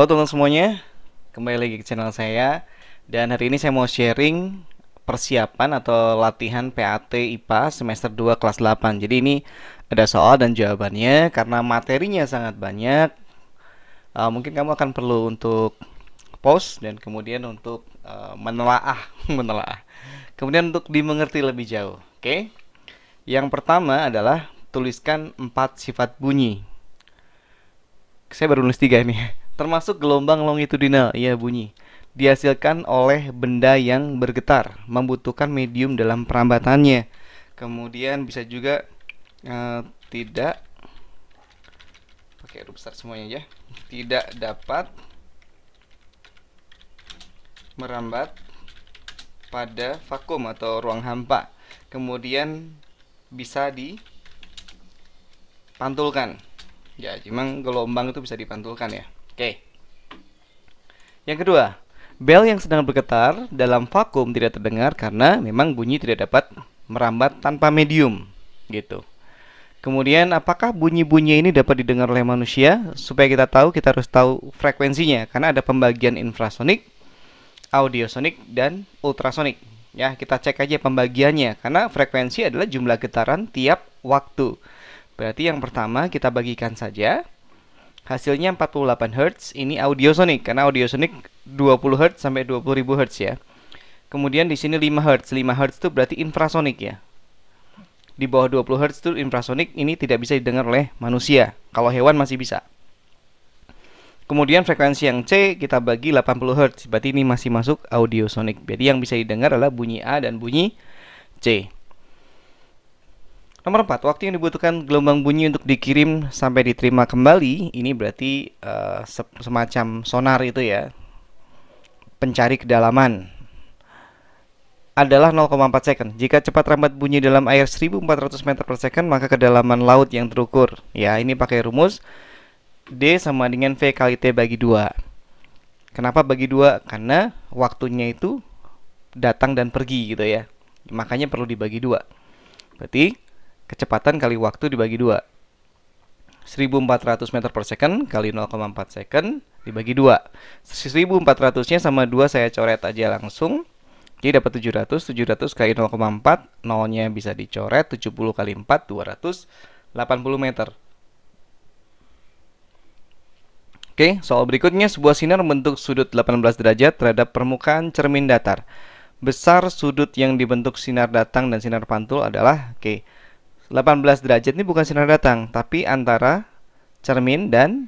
Halo teman semuanya, kembali lagi ke channel saya Dan hari ini saya mau sharing persiapan atau latihan PAT IPA semester 2 kelas 8 Jadi ini ada soal dan jawabannya karena materinya sangat banyak uh, Mungkin kamu akan perlu untuk post dan kemudian untuk uh, menelaah menelaah Kemudian untuk dimengerti lebih jauh, oke? Okay? Yang pertama adalah tuliskan empat sifat bunyi saya baru nulis tiga nih termasuk gelombang longitudinal, ya bunyi, dihasilkan oleh benda yang bergetar, membutuhkan medium dalam perambatannya. Kemudian bisa juga e, tidak pakai besar semuanya ya. Tidak dapat merambat pada vakum atau ruang hampa. Kemudian bisa dipantulkan. Ya, memang gelombang itu bisa dipantulkan ya. Oke. Yang kedua, bel yang sedang bergetar dalam vakum tidak terdengar karena memang bunyi tidak dapat merambat tanpa medium, gitu. Kemudian apakah bunyi-bunyi ini dapat didengar oleh manusia? Supaya kita tahu, kita harus tahu frekuensinya karena ada pembagian infrasonik, audiosonik dan ultrasonik. Ya, kita cek aja pembagiannya karena frekuensi adalah jumlah getaran tiap waktu. Berarti yang pertama kita bagikan saja hasilnya 48 Hz ini audio sonic karena audio sonic 20 Hz sampai 20.000 Hz ya kemudian di sini 5 Hz 5 Hz itu berarti infrasonik ya di bawah 20 Hz itu infrasonik ini tidak bisa didengar oleh manusia kalau hewan masih bisa kemudian frekuensi yang C kita bagi 80 Hz berarti ini masih masuk audio sonic jadi yang bisa didengar adalah bunyi A dan bunyi C Nomor 4, waktu yang dibutuhkan gelombang bunyi untuk dikirim sampai diterima kembali, ini berarti uh, semacam sonar itu ya. Pencari kedalaman adalah 0,4 second. Jika cepat rambat bunyi dalam air 1400 meter per second, maka kedalaman laut yang terukur. Ya, ini pakai rumus D sama dengan V kali T bagi 2. Kenapa bagi 2? Karena waktunya itu datang dan pergi gitu ya. Makanya perlu dibagi 2. Berarti kecepatan kali waktu dibagi dua. 1400 meter per second kali 0,4 second dibagi 2. 1400-nya sama 2 saya coret aja langsung. Jadi dapat 700, 700 kali 0,4, 0-nya bisa dicoret, 70 kali 4, 280 meter. Oke, soal berikutnya sebuah sinar membentuk sudut 18 derajat terhadap permukaan cermin datar. Besar sudut yang dibentuk sinar datang dan sinar pantul adalah, oke, okay, 18 derajat ini bukan sinar datang, tapi antara cermin dan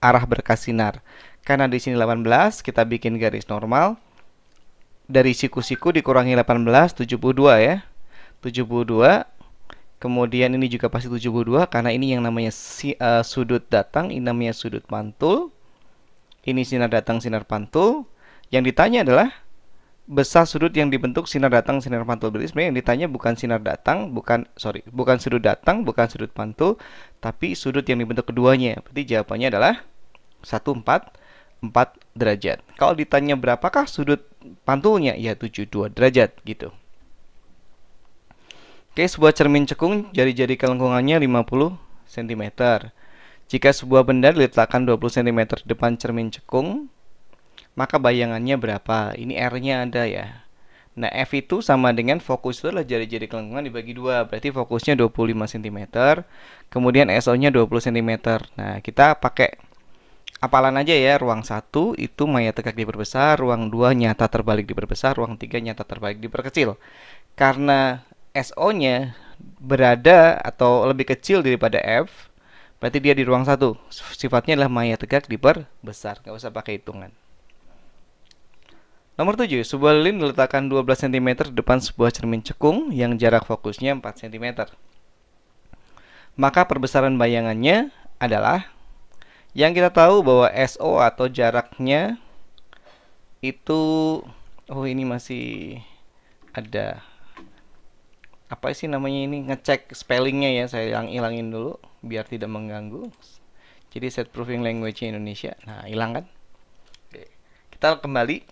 arah berkas sinar. Karena di sini 18, kita bikin garis normal. Dari siku-siku dikurangi 18, 72 ya. 72. Kemudian ini juga pasti 72 karena ini yang namanya si, uh, sudut datang, ini namanya sudut pantul. Ini sinar datang, sinar pantul. Yang ditanya adalah besar sudut yang dibentuk sinar datang sinar pantul berarti sebenarnya yang ditanya bukan sinar datang bukan sorry bukan sudut datang bukan sudut pantul tapi sudut yang dibentuk keduanya berarti jawabannya adalah 144 derajat. Kalau ditanya berapakah sudut pantulnya? Ya 72 derajat gitu. Oke, sebuah cermin cekung jari-jari kelengkungannya 50 cm. Jika sebuah benda diletakkan 20 cm depan cermin cekung, maka bayangannya berapa. Ini R-nya ada ya. Nah, F itu sama dengan fokus itu adalah jari-jari kelengkungan dibagi dua, berarti fokusnya 25 cm, kemudian SO-nya 20 cm. Nah, kita pakai apalan aja ya, ruang 1 itu maya tegak diperbesar, ruang 2 nyata terbalik diperbesar, ruang 3 nyata terbalik diperkecil. Karena SO-nya berada atau lebih kecil daripada F, berarti dia di ruang 1. Sifatnya adalah maya tegak diperbesar, nggak usah pakai hitungan. Nomor 7, sebuah lilin diletakkan 12 cm depan sebuah cermin cekung yang jarak fokusnya 4 cm. Maka perbesaran bayangannya adalah yang kita tahu bahwa SO atau jaraknya itu oh ini masih ada apa sih namanya ini ngecek spellingnya ya saya hilang hilangin dulu biar tidak mengganggu jadi set proofing language Indonesia nah hilang kan kita kembali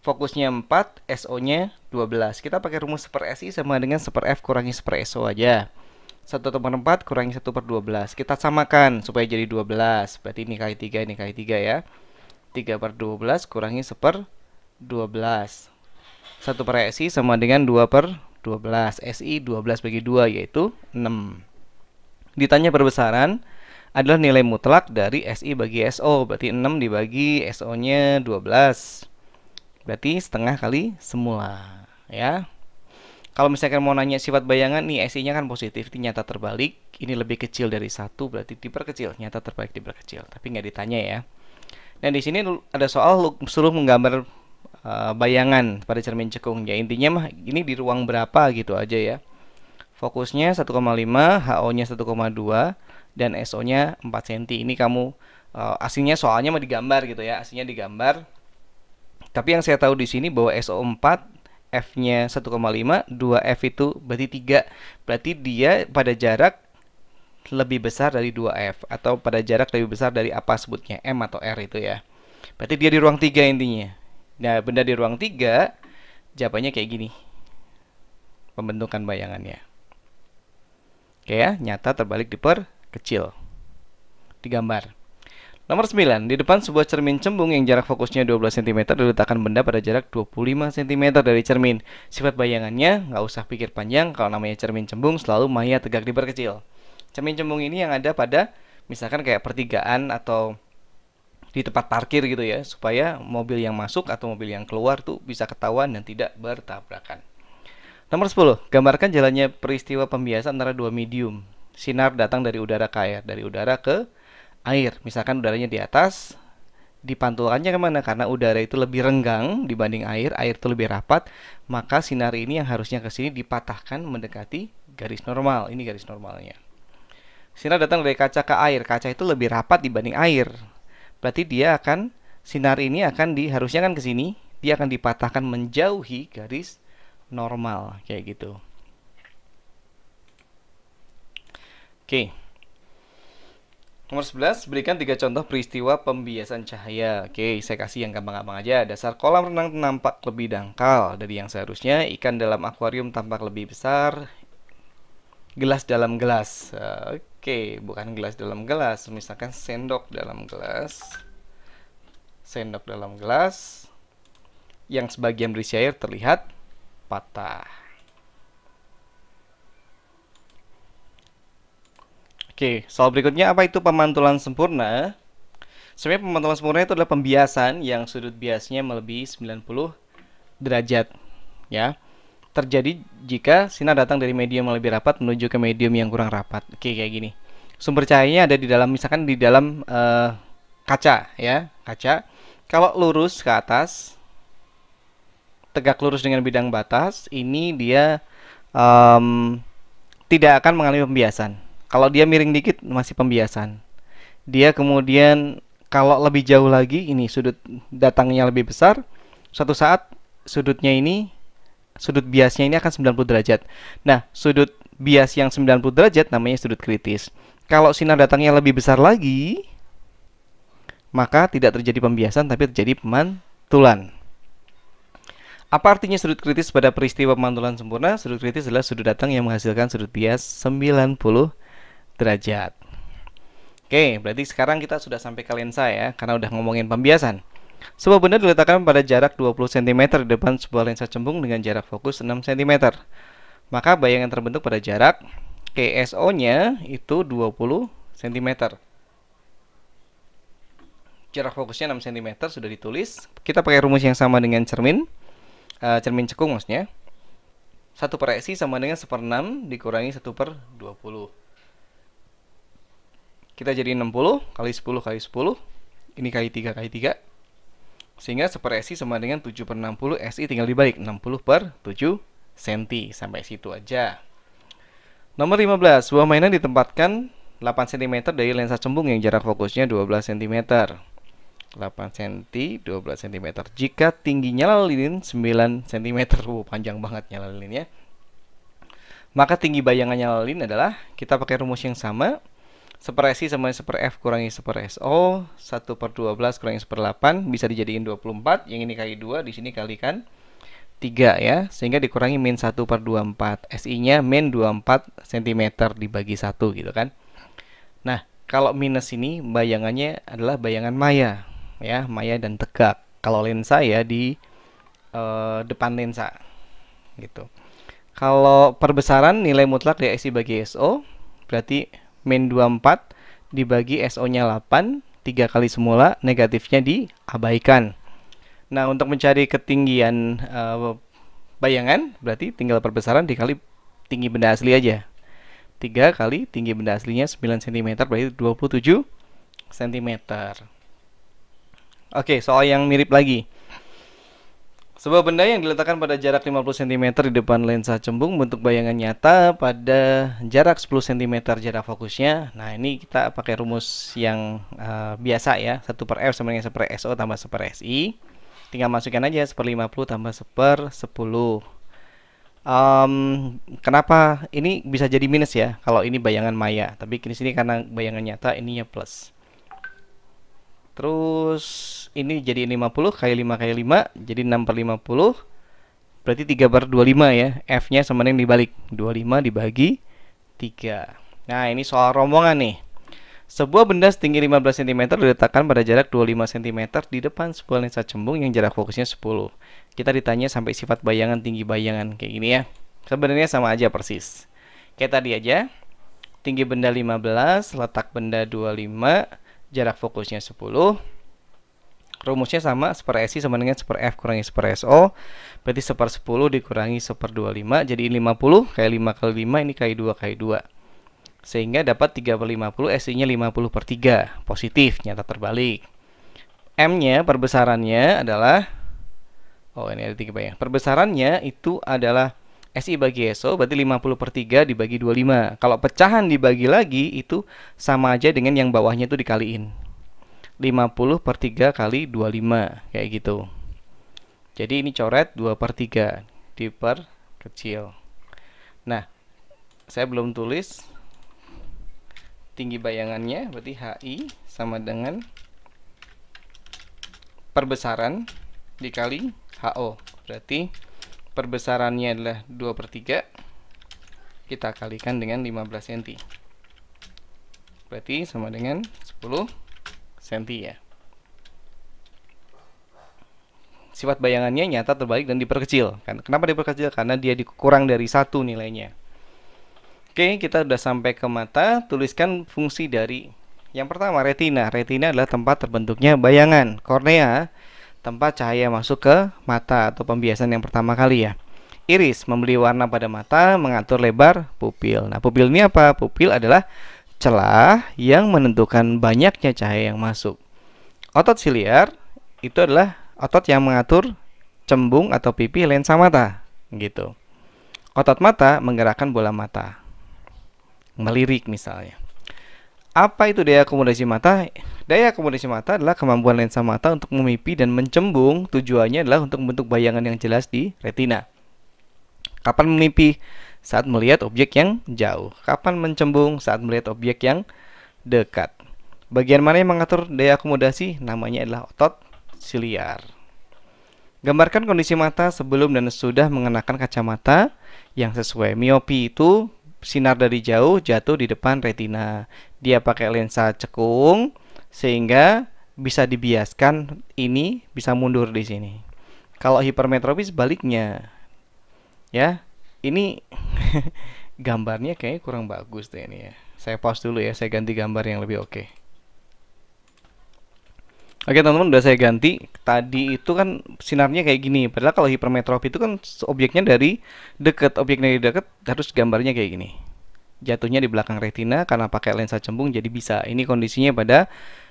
fokusnya 4, SO-nya 12. Kita pakai rumus seper SI sama dengan seper F kurangi seper SO aja. 1 per 4 kurangi 1 per 12. Kita samakan supaya jadi 12. Berarti ini kali 3, ini kali 3 ya. 3 per 12 kurangi 1 per 12. 1 per SI sama dengan 2 per 12. SI 12 bagi 2 yaitu 6. Ditanya perbesaran adalah nilai mutlak dari SI bagi SO. Berarti 6 dibagi SO-nya 12. Berarti setengah kali semula, ya. Kalau misalkan mau nanya sifat bayangan nih SI-nya kan positif, ini nyata terbalik. Ini lebih kecil dari satu berarti diperkecil, nyata terbalik diperkecil. Tapi nggak ditanya ya. Nah di sini ada soal suruh menggambar uh, bayangan pada cermin cekung. Ya intinya mah ini di ruang berapa gitu aja ya. Fokusnya 1,5, HO-nya 1,2 dan SO-nya 4 cm. Ini kamu uh, aslinya soalnya mau digambar gitu ya. Aslinya digambar tapi yang saya tahu di sini bahwa SO4 F-nya 1,5, 2F itu berarti 3. Berarti dia pada jarak lebih besar dari 2F atau pada jarak lebih besar dari apa sebutnya M atau R itu ya. Berarti dia di ruang 3 intinya. Nah, benda di ruang 3 jawabannya kayak gini. Pembentukan bayangannya. Oke ya, nyata terbalik kecil Digambar. Nomor 9, di depan sebuah cermin cembung yang jarak fokusnya 12 cm diletakkan benda pada jarak 25 cm dari cermin. Sifat bayangannya, nggak usah pikir panjang, kalau namanya cermin cembung selalu maya tegak diperkecil. Cermin cembung ini yang ada pada misalkan kayak pertigaan atau di tempat parkir gitu ya, supaya mobil yang masuk atau mobil yang keluar tuh bisa ketahuan dan tidak bertabrakan. Nomor 10, gambarkan jalannya peristiwa pembiasan antara dua medium. Sinar datang dari udara kaya, dari udara ke air. Misalkan udaranya di atas, dipantulkannya kemana? Karena udara itu lebih renggang dibanding air, air itu lebih rapat, maka sinar ini yang harusnya ke sini dipatahkan mendekati garis normal. Ini garis normalnya. Sinar datang dari kaca ke air, kaca itu lebih rapat dibanding air. Berarti dia akan sinar ini akan diharusnya kan ke sini, dia akan dipatahkan menjauhi garis normal kayak gitu. Oke. Okay. Nomor 11, berikan tiga contoh peristiwa pembiasan cahaya. Oke, saya kasih yang gampang-gampang aja. Dasar kolam renang nampak lebih dangkal dari yang seharusnya. Ikan dalam akuarium tampak lebih besar. Gelas dalam gelas. Oke, bukan gelas dalam gelas. Misalkan sendok dalam gelas. Sendok dalam gelas. Yang sebagian berisi air terlihat patah. Oke, soal berikutnya apa itu pemantulan sempurna? Sebenarnya pemantulan sempurna itu adalah pembiasan yang sudut biasnya melebihi 90 derajat. Ya, terjadi jika sinar datang dari medium yang lebih rapat menuju ke medium yang kurang rapat. Oke, kayak gini. Sumber cahayanya ada di dalam, misalkan di dalam uh, kaca, ya, kaca. Kalau lurus ke atas, tegak lurus dengan bidang batas, ini dia um, tidak akan mengalami pembiasan kalau dia miring dikit masih pembiasan. Dia kemudian kalau lebih jauh lagi ini sudut datangnya lebih besar, suatu saat sudutnya ini sudut biasnya ini akan 90 derajat. Nah, sudut bias yang 90 derajat namanya sudut kritis. Kalau sinar datangnya lebih besar lagi, maka tidak terjadi pembiasan tapi terjadi pemantulan. Apa artinya sudut kritis pada peristiwa pemantulan sempurna? Sudut kritis adalah sudut datang yang menghasilkan sudut bias 90 derajat. Oke, berarti sekarang kita sudah sampai ke lensa ya, karena udah ngomongin pembiasan. Sebuah benda diletakkan pada jarak 20 cm di depan sebuah lensa cembung dengan jarak fokus 6 cm. Maka bayangan terbentuk pada jarak KSO-nya itu 20 cm. Jarak fokusnya 6 cm sudah ditulis. Kita pakai rumus yang sama dengan cermin. Eh, cermin cekung maksudnya. 1 per SI sama dengan 1 per 6 dikurangi 1 per 20 kita jadi 60 kali 10 kali 10 ini kali 3 kali 3 sehingga super SI sama dengan 7 per 60 SI tinggal dibalik 60 per 7 cm sampai situ aja nomor 15 buah mainan ditempatkan 8 cm dari lensa cembung yang jarak fokusnya 12 cm 8 cm, 12 cm jika tinggi nyala lilin 9 cm wow, panjang banget nyala lilinnya maka tinggi bayangan nyala lilin adalah kita pakai rumus yang sama S sama seper F kurangi seper O 1 per 12 kurangi seper 8 bisa dijadiin empat yang ini kali dua di sini kalikan tiga ya sehingga dikurangi min satu per dua 24 SI nya min empat cm dibagi satu gitu kan nah kalau minus ini bayangannya adalah bayangan maya ya maya dan tegak kalau lensa ya di eh, depan lensa gitu kalau perbesaran nilai mutlak dari SI bagi SO berarti min 24 dibagi SO-nya 8, 3 kali semula, negatifnya diabaikan. Nah, untuk mencari ketinggian uh, bayangan, berarti tinggal perbesaran dikali tinggi benda asli aja. 3 kali tinggi benda aslinya 9 cm, berarti 27 cm. Oke, soal yang mirip lagi. Sebuah benda yang diletakkan pada jarak 50 cm di depan lensa cembung bentuk bayangan nyata pada jarak 10 cm jarak fokusnya. Nah, ini kita pakai rumus yang uh, biasa ya, 1 per F sama dengan 1 per SO tambah 1 per SI. Tinggal masukkan aja 1 per 50 tambah 1 per 10. Um, kenapa ini bisa jadi minus ya kalau ini bayangan maya, tapi di sini karena bayangan nyata ininya plus. Terus ini jadi 50 kali 5 kali 5 jadi 6 per 50 berarti 3 per 25 ya F nya sama dengan dibalik 25 dibagi 3 Nah ini soal rombongan nih sebuah benda setinggi 15 cm diletakkan pada jarak 25 cm di depan sebuah lensa cembung yang jarak fokusnya 10. Kita ditanya sampai sifat bayangan tinggi bayangan kayak gini ya. Sebenarnya sama aja persis. Kayak tadi aja. Tinggi benda 15, letak benda 25, jarak fokusnya 10 rumusnya sama seper SI sama dengan seper F kurangi seper SO berarti seper 10 dikurangi seper 25 jadi 50 kali 5 kali 5 ini kali 2 kali 2 sehingga dapat 3 per 50 SI nya 50 per 3 positif nyata terbalik M nya perbesarannya adalah oh ini ada 3 bayang perbesarannya itu adalah SI bagi SO berarti 50 per 3 dibagi 25. Kalau pecahan dibagi lagi itu sama aja dengan yang bawahnya itu dikaliin. 50 per 3 kali 25 kayak gitu. Jadi ini coret 2 per 3 diper kecil. Nah, saya belum tulis tinggi bayangannya berarti HI sama dengan perbesaran dikali HO berarti perbesarannya adalah 2 per 3 kita kalikan dengan 15 cm berarti sama dengan 10 cm ya sifat bayangannya nyata terbalik dan diperkecil kan, kenapa diperkecil? karena dia dikurang dari satu nilainya oke kita sudah sampai ke mata tuliskan fungsi dari yang pertama retina retina adalah tempat terbentuknya bayangan kornea tempat cahaya masuk ke mata atau pembiasan yang pertama kali ya. Iris membeli warna pada mata, mengatur lebar pupil. Nah, pupil ini apa? Pupil adalah celah yang menentukan banyaknya cahaya yang masuk. Otot siliar itu adalah otot yang mengatur cembung atau pipi lensa mata, gitu. Otot mata menggerakkan bola mata. Melirik misalnya. Apa itu daya akomodasi mata? Daya akomodasi mata adalah kemampuan lensa mata untuk memipi dan mencembung. Tujuannya adalah untuk membentuk bayangan yang jelas di retina. Kapan memipi? Saat melihat objek yang jauh. Kapan mencembung? Saat melihat objek yang dekat. Bagian mana yang mengatur daya akomodasi? Namanya adalah otot siliar. Gambarkan kondisi mata sebelum dan sudah mengenakan kacamata yang sesuai. Miopi itu sinar dari jauh jatuh di depan retina dia pakai lensa cekung sehingga bisa dibiaskan ini bisa mundur di sini. Kalau hipermetropi sebaliknya. Ya, ini gambarnya kayaknya kurang bagus deh ini ya. Saya pause dulu ya, saya ganti gambar yang lebih oke. Okay. Oke teman-teman udah saya ganti Tadi itu kan sinarnya kayak gini Padahal kalau hipermetropi itu kan objeknya dari dekat, objeknya dari dekat harus gambarnya kayak gini jatuhnya di belakang retina karena pakai lensa cembung jadi bisa. Ini kondisinya pada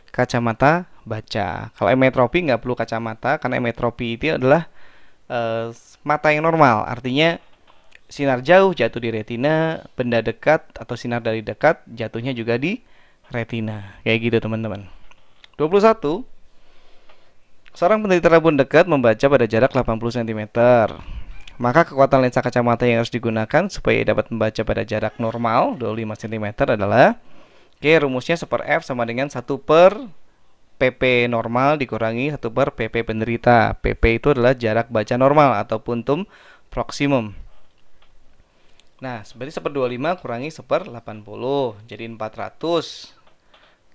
kacamata baca. Kalau emetropi nggak perlu kacamata karena emetropi itu adalah e, mata yang normal. Artinya sinar jauh jatuh di retina, benda dekat atau sinar dari dekat jatuhnya juga di retina. Kayak gitu teman-teman. 21 Seorang penderita rabun dekat membaca pada jarak 80 cm. Maka kekuatan lensa kacamata yang harus digunakan supaya dapat membaca pada jarak normal 25 cm adalah Oke, rumusnya 1 F sama dengan 1 per PP normal dikurangi 1 per PP penderita. PP itu adalah jarak baca normal ataupun tum proximum. Nah, sebenarnya 1 per 25 kurangi 1 per 80. Jadi 400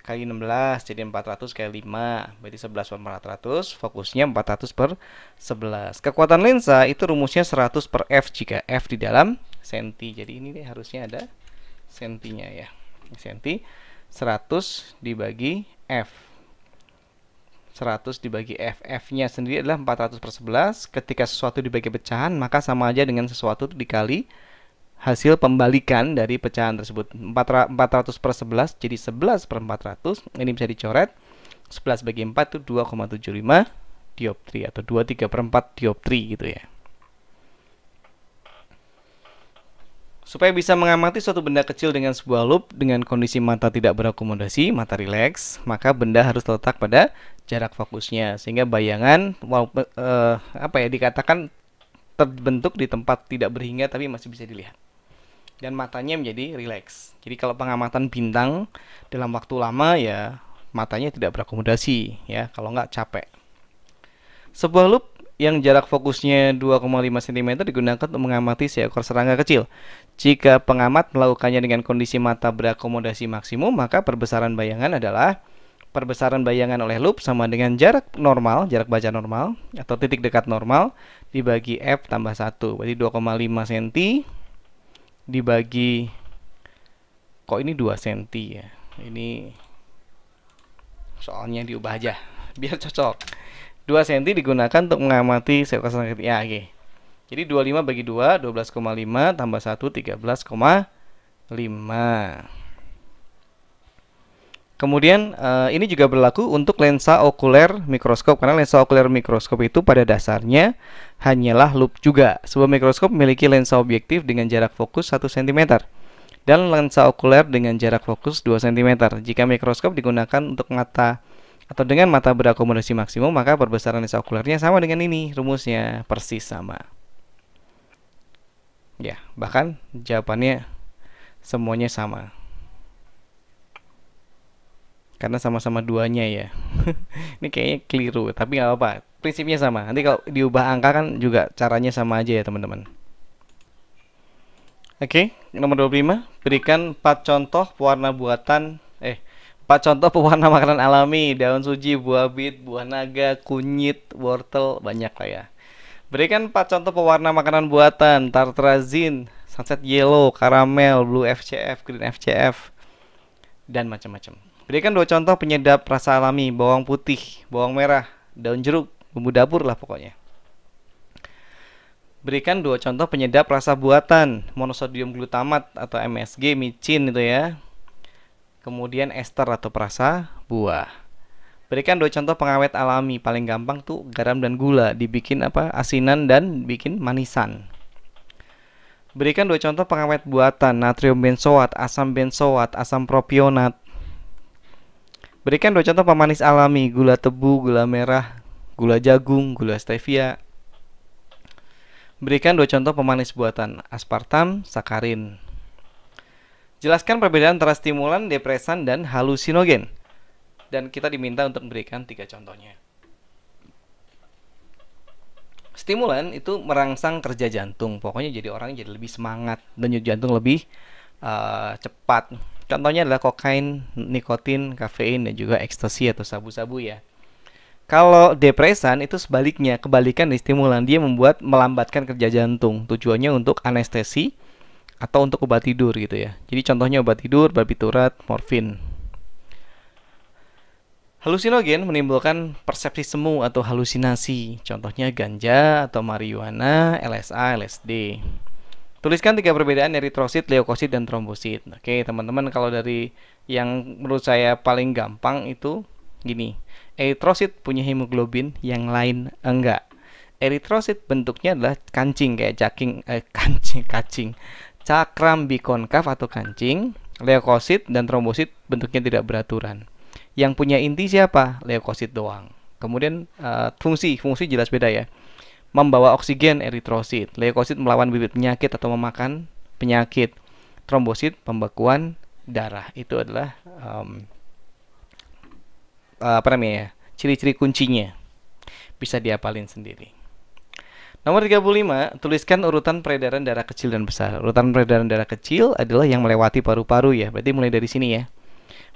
kali 16 jadi 400 kali 5 berarti 11 per 400 fokusnya 400 per 11 kekuatan lensa itu rumusnya 100 per F jika F di dalam senti jadi ini deh, harusnya ada sentinya ya senti 100 dibagi F 100 dibagi F F nya sendiri adalah 400 per 11 ketika sesuatu dibagi pecahan maka sama aja dengan sesuatu dikali hasil pembalikan dari pecahan tersebut 400 per 11 jadi 11 per 400 ini bisa dicoret 11 bagi 4 itu 2,75 dioptri atau 23 per 4 dioptri gitu ya Supaya bisa mengamati suatu benda kecil dengan sebuah lup dengan kondisi mata tidak berakomodasi, mata rileks, maka benda harus terletak pada jarak fokusnya sehingga bayangan walaupun eh, apa ya dikatakan terbentuk di tempat tidak berhingga tapi masih bisa dilihat dan matanya menjadi rileks. Jadi kalau pengamatan bintang dalam waktu lama ya matanya tidak berakomodasi ya kalau nggak capek. Sebuah loop yang jarak fokusnya 2,5 cm digunakan untuk mengamati seekor serangga kecil. Jika pengamat melakukannya dengan kondisi mata berakomodasi maksimum, maka perbesaran bayangan adalah perbesaran bayangan oleh loop sama dengan jarak normal, jarak baca normal atau titik dekat normal dibagi f tambah 1. Berarti 2,5 cm dibagi kok ini 2 cm ya ini soalnya diubah aja biar cocok 2 cm digunakan untuk mengamati sel kesalahan ya oke jadi 25 bagi 2 12,5 tambah 1 13,5 Kemudian uh, ini juga berlaku untuk lensa okuler mikroskop karena lensa okuler mikroskop itu pada dasarnya hanyalah loop juga. Sebuah mikroskop memiliki lensa objektif dengan jarak fokus 1 cm dan lensa okuler dengan jarak fokus 2 cm. Jika mikroskop digunakan untuk mata atau dengan mata berakomodasi maksimum, maka perbesaran lensa okulernya sama dengan ini, rumusnya persis sama. Ya, bahkan jawabannya semuanya sama karena sama-sama duanya ya ini kayaknya keliru tapi nggak apa-apa prinsipnya sama nanti kalau diubah angka kan juga caranya sama aja ya teman-teman oke nomor 25 berikan 4 contoh pewarna buatan eh 4 contoh pewarna makanan alami daun suji buah bit buah naga kunyit wortel banyak lah ya berikan 4 contoh pewarna makanan buatan Tartrazin, sunset yellow Karamel, blue fcf green fcf dan macam-macam Berikan dua contoh penyedap rasa alami, bawang putih, bawang merah, daun jeruk, bumbu dapur lah pokoknya. Berikan dua contoh penyedap rasa buatan, monosodium glutamat atau MSG, micin itu ya. Kemudian ester atau perasa buah. Berikan dua contoh pengawet alami, paling gampang tuh garam dan gula, dibikin apa? asinan dan bikin manisan. Berikan dua contoh pengawet buatan, natrium benzoat, asam benzoat, asam propionat, Berikan dua contoh pemanis alami, gula tebu, gula merah, gula jagung, gula stevia. Berikan dua contoh pemanis buatan, aspartam, sakarin. Jelaskan perbedaan antara stimulan, depresan, dan halusinogen. Dan kita diminta untuk memberikan tiga contohnya. Stimulan itu merangsang kerja jantung, pokoknya jadi orang jadi lebih semangat dan jantung lebih uh, cepat. Contohnya adalah kokain, nikotin, kafein, dan juga ekstasi atau sabu-sabu ya. Kalau depresan itu sebaliknya, kebalikan dari stimulan dia membuat melambatkan kerja jantung. Tujuannya untuk anestesi atau untuk obat tidur gitu ya. Jadi contohnya obat tidur, barbiturat, morfin. Halusinogen menimbulkan persepsi semu atau halusinasi. Contohnya ganja atau marijuana, LSA, LSD. Tuliskan tiga perbedaan eritrosit, leukosit, dan trombosit. Oke, teman-teman, kalau dari yang menurut saya paling gampang itu gini. Eritrosit punya hemoglobin, yang lain enggak. Eritrosit bentuknya adalah kancing kayak cacing, eh, kancing kancing. Cakram bikonkaf atau kancing, leukosit dan trombosit bentuknya tidak beraturan. Yang punya inti siapa? Leukosit doang. Kemudian uh, fungsi, fungsi jelas beda ya membawa oksigen eritrosit, leukosit melawan bibit penyakit atau memakan penyakit, trombosit pembekuan darah. Itu adalah um, apa namanya ciri ya, Ciri-ciri kuncinya. Bisa diapalin sendiri. Nomor 35, tuliskan urutan peredaran darah kecil dan besar. Urutan peredaran darah kecil adalah yang melewati paru-paru ya. Berarti mulai dari sini ya.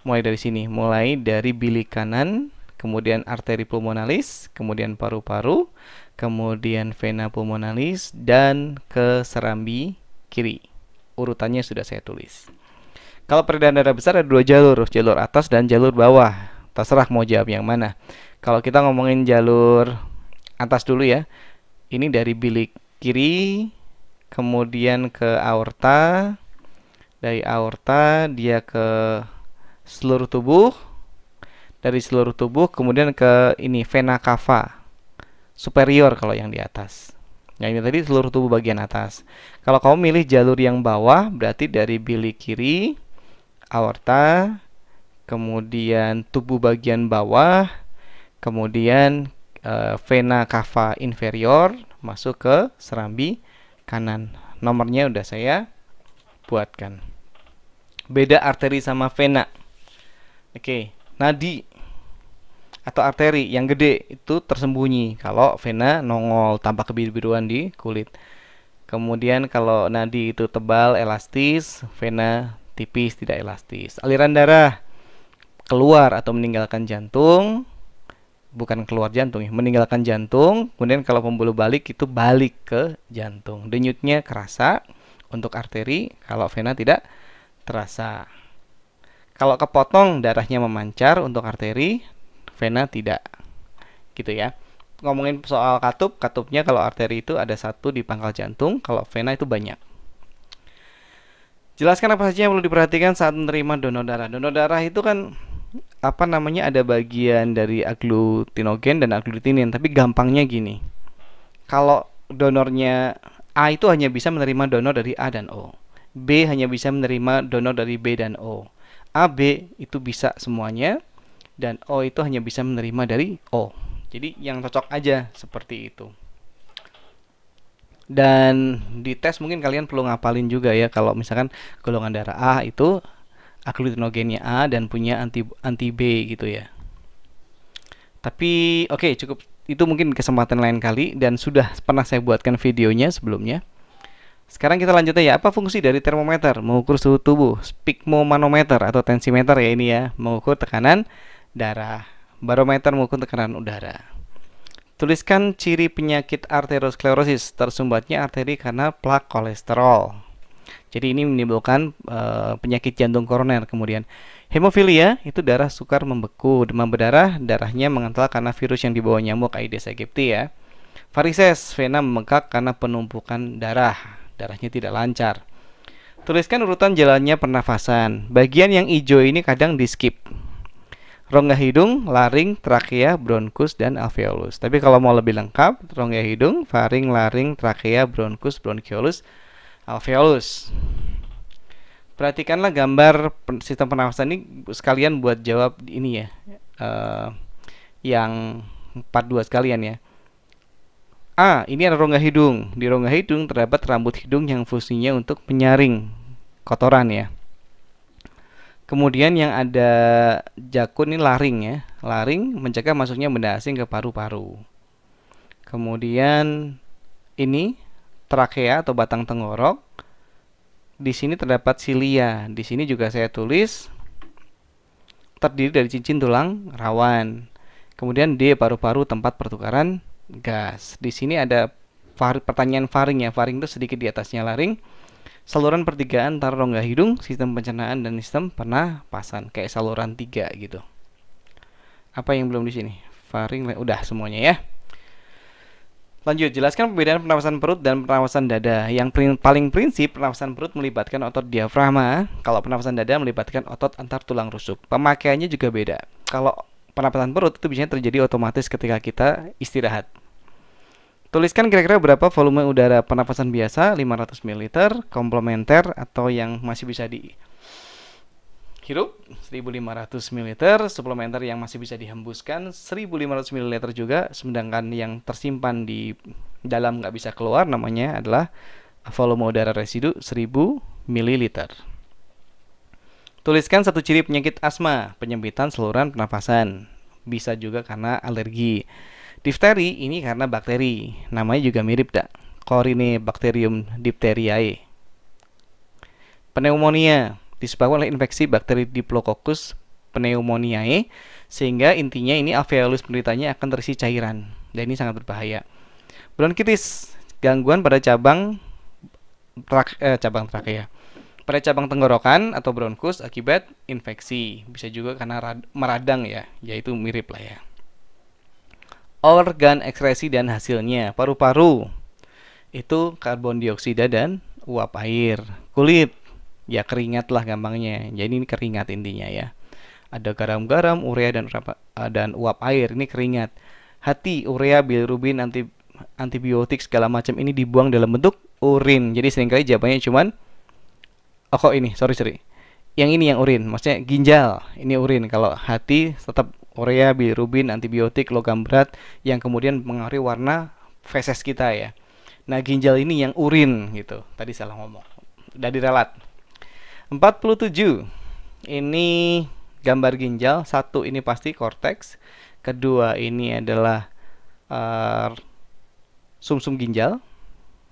Mulai dari sini, mulai dari bilik kanan kemudian arteri pulmonalis, kemudian paru-paru, kemudian vena pulmonalis, dan ke serambi kiri. Urutannya sudah saya tulis. Kalau peredaran darah besar ada dua jalur, jalur atas dan jalur bawah. Terserah mau jawab yang mana. Kalau kita ngomongin jalur atas dulu ya. Ini dari bilik kiri, kemudian ke aorta, dari aorta dia ke seluruh tubuh, dari seluruh tubuh kemudian ke ini vena cava superior kalau yang di atas. Yang ini tadi seluruh tubuh bagian atas. Kalau kamu milih jalur yang bawah berarti dari bilik kiri aorta kemudian tubuh bagian bawah kemudian e, vena cava inferior masuk ke serambi kanan. Nomornya udah saya buatkan. Beda arteri sama vena. Oke, nadi atau arteri yang gede itu tersembunyi kalau vena nongol tampak kebiru-biruan di kulit. Kemudian kalau nadi itu tebal, elastis, vena tipis, tidak elastis. Aliran darah keluar atau meninggalkan jantung bukan keluar jantung ya, meninggalkan jantung. Kemudian kalau pembuluh balik itu balik ke jantung. Denyutnya kerasa untuk arteri, kalau vena tidak terasa. Kalau kepotong darahnya memancar untuk arteri, vena tidak gitu ya ngomongin soal katup katupnya kalau arteri itu ada satu di pangkal jantung kalau vena itu banyak jelaskan apa saja yang perlu diperhatikan saat menerima donor darah donor darah itu kan apa namanya ada bagian dari aglutinogen dan aglutinin tapi gampangnya gini kalau donornya A itu hanya bisa menerima donor dari A dan O B hanya bisa menerima donor dari B dan O AB itu bisa semuanya dan O itu hanya bisa menerima dari O. Jadi yang cocok aja seperti itu. Dan di tes mungkin kalian perlu ngapalin juga ya kalau misalkan golongan darah A itu aglutinogennya A dan punya anti anti B gitu ya. Tapi oke okay, cukup itu mungkin kesempatan lain kali dan sudah pernah saya buatkan videonya sebelumnya. Sekarang kita lanjut ya, apa fungsi dari termometer? Mengukur suhu tubuh, spikmomanometer atau tensimeter ya ini ya, mengukur tekanan darah, barometer mengukur tekanan udara. Tuliskan ciri penyakit arteriosklerosis, tersumbatnya arteri karena plak kolesterol. Jadi ini menimbulkan e, penyakit jantung koroner. Kemudian hemofilia itu darah sukar membeku, demam berdarah, darahnya mengental karena virus yang dibawa nyamuk Aedes aegypti ya. Varises, vena membengkak karena penumpukan darah, darahnya tidak lancar. Tuliskan urutan jalannya pernafasan. Bagian yang hijau ini kadang di skip rongga hidung, laring, trakea, bronkus, dan alveolus. Tapi kalau mau lebih lengkap, rongga hidung, faring, laring, trakea, bronkus, bronkiolus, alveolus. Perhatikanlah gambar sistem pernafasan ini sekalian buat jawab ini ya. Uh, yang 42 sekalian ya. A. Ini ada rongga hidung. Di rongga hidung terdapat rambut hidung yang fungsinya untuk menyaring kotoran ya. Kemudian yang ada jakun ini laring ya. Laring mencegah masuknya benda asing ke paru-paru. Kemudian ini trakea atau batang tenggorok. Di sini terdapat silia. Di sini juga saya tulis terdiri dari cincin tulang rawan. Kemudian D paru-paru tempat pertukaran gas. Di sini ada far, pertanyaan faring ya. Faring itu sedikit di atasnya laring saluran pertigaan antara rongga hidung, sistem pencernaan dan sistem pernapasan kayak saluran tiga gitu. Apa yang belum di sini? Faring udah semuanya ya. Lanjut, jelaskan perbedaan pernafasan perut dan pernafasan dada. Yang paling prinsip, pernafasan perut melibatkan otot diafragma. Kalau pernafasan dada melibatkan otot antar tulang rusuk. Pemakaiannya juga beda. Kalau pernafasan perut itu biasanya terjadi otomatis ketika kita istirahat. Tuliskan kira-kira berapa volume udara pernapasan biasa 500 ml, komplementer atau yang masih bisa dihirup 1500 ml, suplementer yang masih bisa dihembuskan 1500 ml juga, sedangkan yang tersimpan di dalam nggak bisa keluar namanya adalah volume udara residu 1000 ml. Tuliskan satu ciri penyakit asma, penyempitan saluran pernapasan. Bisa juga karena alergi. Difteri ini karena bakteri, namanya juga mirip dak. Corynebacterium diphtheriae. Pneumonia disebabkan oleh infeksi bakteri Diplococcus pneumoniae sehingga intinya ini alveolus penderitanya akan terisi cairan dan ini sangat berbahaya. Bronkitis gangguan pada cabang trak, eh, cabang trakea. Ya. Pada cabang tenggorokan atau bronkus akibat infeksi, bisa juga karena rad, meradang ya, yaitu mirip lah ya organ ekskresi dan hasilnya. Paru-paru itu karbon dioksida dan uap air. Kulit ya keringat lah gampangnya. Jadi ini keringat intinya ya. Ada garam-garam, urea dan dan uap air. Ini keringat. Hati, urea, bilirubin, anti antibiotik segala macam ini dibuang dalam bentuk urin. Jadi seringkali jawabannya cuman oh kok ini, sorry sorry. Yang ini yang urin, maksudnya ginjal, ini urin. Kalau hati tetap korea, bilirubin, antibiotik, logam berat yang kemudian mempengaruhi warna feses kita ya. Nah, ginjal ini yang urin gitu. Tadi salah ngomong. Udah direlat. 47. Ini gambar ginjal. Satu ini pasti korteks. Kedua ini adalah er, sumsum uh, -sum ginjal.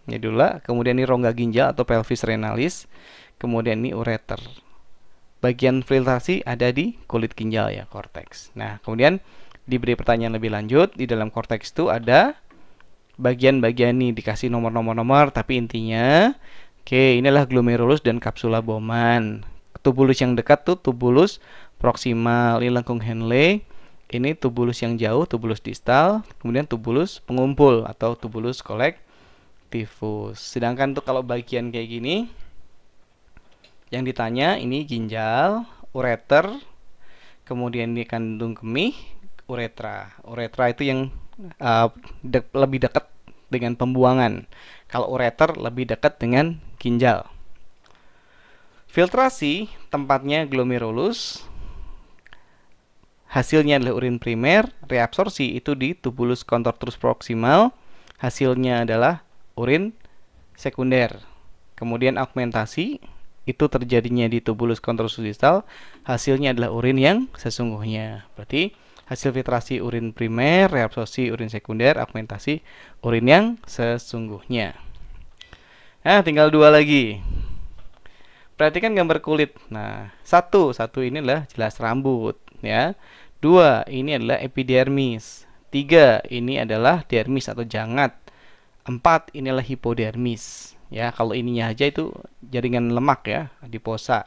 dulu kemudian ini rongga ginjal atau pelvis renalis, kemudian ini ureter bagian filtrasi ada di kulit ginjal ya, korteks. Nah, kemudian diberi pertanyaan lebih lanjut, di dalam korteks itu ada bagian-bagian nih dikasih nomor-nomor-nomor, tapi intinya oke, inilah glomerulus dan kapsula Bowman. Tubulus yang dekat tuh tubulus proximal ini lengkung Henle. Ini tubulus yang jauh, tubulus distal, kemudian tubulus pengumpul atau tubulus kolektifus. Sedangkan tuh kalau bagian kayak gini, yang ditanya ini ginjal, ureter, kemudian ini kandung kemih, uretra. Uretra itu yang uh, de lebih dekat dengan pembuangan. Kalau ureter lebih dekat dengan ginjal. Filtrasi tempatnya glomerulus. Hasilnya adalah urin primer, reabsorpsi itu di tubulus contortus proximal. Hasilnya adalah urin sekunder. Kemudian augmentasi itu terjadinya di tubulus kontrolus distal, hasilnya adalah urin yang sesungguhnya. Berarti hasil filtrasi urin primer, reabsorpsi urin sekunder, augmentasi urin yang sesungguhnya. Nah, tinggal dua lagi. Perhatikan gambar kulit. Nah, satu, satu ini adalah jelas rambut, ya. Dua, ini adalah epidermis. Tiga, ini adalah dermis atau jangat. Empat, inilah hipodermis ya kalau ininya aja itu jaringan lemak ya di posa.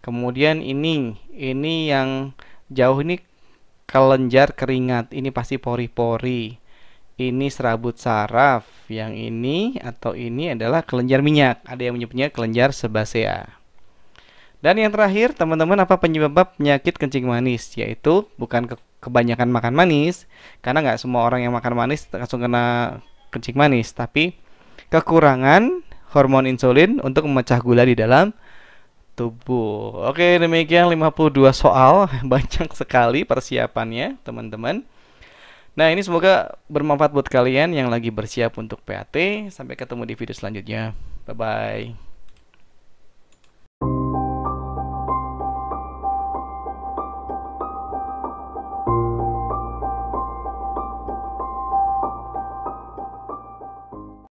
kemudian ini ini yang jauh ini kelenjar keringat ini pasti pori-pori ini serabut saraf yang ini atau ini adalah kelenjar minyak ada yang menyebutnya kelenjar sebasea dan yang terakhir teman-teman apa penyebab penyakit kencing manis yaitu bukan ke kebanyakan makan manis karena nggak semua orang yang makan manis langsung kena kencing manis tapi kekurangan hormon insulin untuk memecah gula di dalam tubuh. Oke, demikian 52 soal, banyak sekali persiapannya, teman-teman. Nah, ini semoga bermanfaat buat kalian yang lagi bersiap untuk PAT. Sampai ketemu di video selanjutnya. Bye bye.